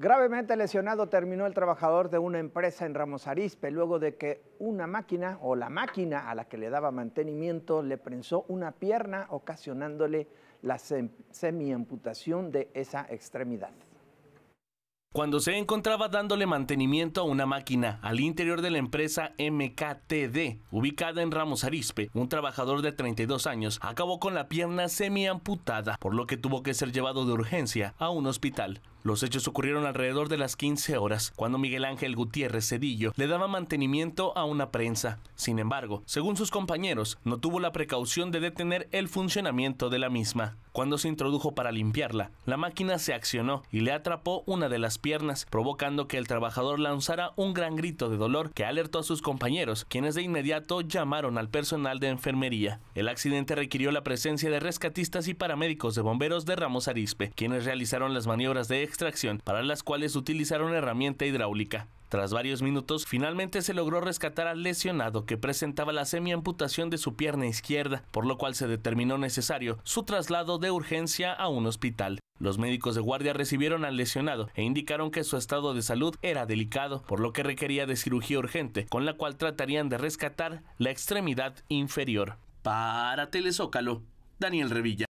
Gravemente lesionado terminó el trabajador de una empresa en Ramos Arizpe luego de que una máquina o la máquina a la que le daba mantenimiento le prensó una pierna ocasionándole la semiamputación de esa extremidad. Cuando se encontraba dándole mantenimiento a una máquina al interior de la empresa MKTD, ubicada en Ramos Arispe, un trabajador de 32 años acabó con la pierna semiamputada, por lo que tuvo que ser llevado de urgencia a un hospital. Los hechos ocurrieron alrededor de las 15 horas, cuando Miguel Ángel Gutiérrez Cedillo le daba mantenimiento a una prensa. Sin embargo, según sus compañeros, no tuvo la precaución de detener el funcionamiento de la misma. Cuando se introdujo para limpiarla, la máquina se accionó y le atrapó una de las piernas, provocando que el trabajador lanzara un gran grito de dolor que alertó a sus compañeros, quienes de inmediato llamaron al personal de enfermería. El accidente requirió la presencia de rescatistas y paramédicos de bomberos de Ramos Arispe, quienes realizaron las maniobras de extracción para las cuales utilizaron herramienta hidráulica. Tras varios minutos, finalmente se logró rescatar al lesionado que presentaba la semiamputación de su pierna izquierda, por lo cual se determinó necesario su traslado de urgencia a un hospital. Los médicos de guardia recibieron al lesionado e indicaron que su estado de salud era delicado, por lo que requería de cirugía urgente, con la cual tratarían de rescatar la extremidad inferior. Para Telezócalo, Daniel Revilla.